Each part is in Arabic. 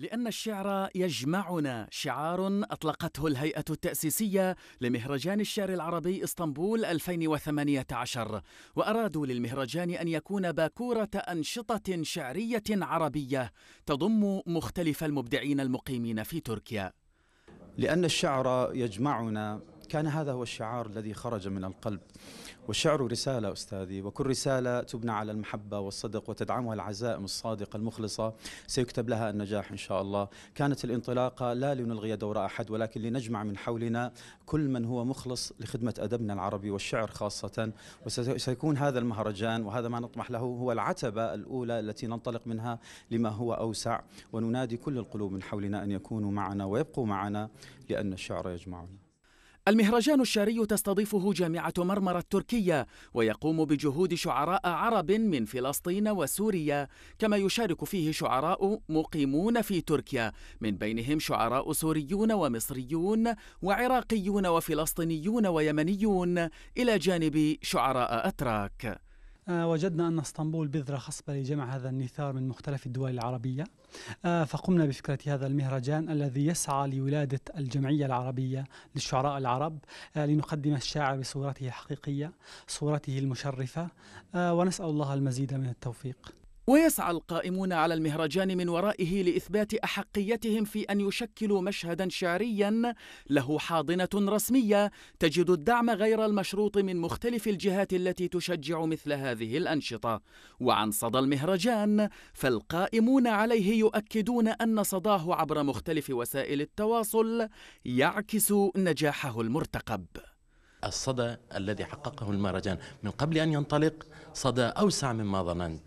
لأن الشعر يجمعنا شعار أطلقته الهيئة التأسيسية لمهرجان الشعر العربي إسطنبول 2018 وأرادوا للمهرجان أن يكون باكورة أنشطة شعرية عربية تضم مختلف المبدعين المقيمين في تركيا لأن الشعر يجمعنا كان هذا هو الشعار الذي خرج من القلب والشعر رسالة أستاذي وكل رسالة تبنى على المحبة والصدق وتدعمها العزائم الصادقة المخلصة سيكتب لها النجاح إن شاء الله كانت الانطلاقة لا لنلغي دور أحد ولكن لنجمع من حولنا كل من هو مخلص لخدمة أدبنا العربي والشعر خاصة وسيكون هذا المهرجان وهذا ما نطمح له هو العتبة الأولى التي ننطلق منها لما هو أوسع وننادي كل القلوب من حولنا أن يكونوا معنا ويبقوا معنا لأن الشعر يجمعنا المهرجان الشعري تستضيفه جامعة مرمرة التركية ويقوم بجهود شعراء عرب من فلسطين وسوريا كما يشارك فيه شعراء مقيمون في تركيا من بينهم شعراء سوريون ومصريون وعراقيون وفلسطينيون ويمنيون إلى جانب شعراء أتراك آه، وجدنا أن اسطنبول بذرة خصبة لجمع هذا النثار من مختلف الدول العربية آه، فقمنا بفكرة هذا المهرجان الذي يسعى لولادة الجمعية العربية للشعراء العرب آه، لنقدم الشاعر بصورته الحقيقية صورته المشرفة ونسأل الله المزيد من التوفيق ويسعى القائمون على المهرجان من ورائه لإثبات أحقيتهم في أن يشكلوا مشهدا شعريا له حاضنة رسمية تجد الدعم غير المشروط من مختلف الجهات التي تشجع مثل هذه الأنشطة وعن صدى المهرجان فالقائمون عليه يؤكدون أن صداه عبر مختلف وسائل التواصل يعكس نجاحه المرتقب الصدى الذي حققه المهرجان من قبل أن ينطلق صدى أوسع مما ظننت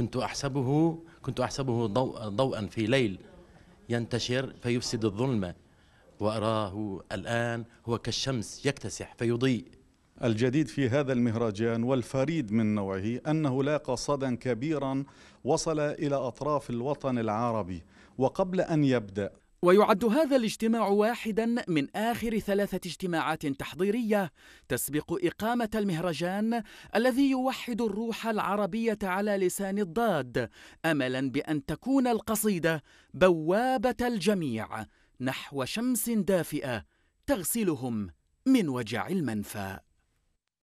كنت أحسبه كنت أحسبه ضوء ضوءا في ليل ينتشر فيفسد الظلمة وأراه الآن هو كالشمس يكتسح فيضيء الجديد في هذا المهرجان والفريد من نوعه أنه لاقى صدى كبيرا وصل إلى أطراف الوطن العربي وقبل أن يبدأ ويعد هذا الاجتماع واحدا من آخر ثلاثة اجتماعات تحضيرية تسبق إقامة المهرجان الذي يوحد الروح العربية على لسان الضاد أملا بأن تكون القصيدة بوابة الجميع نحو شمس دافئة تغسلهم من وجع المنفى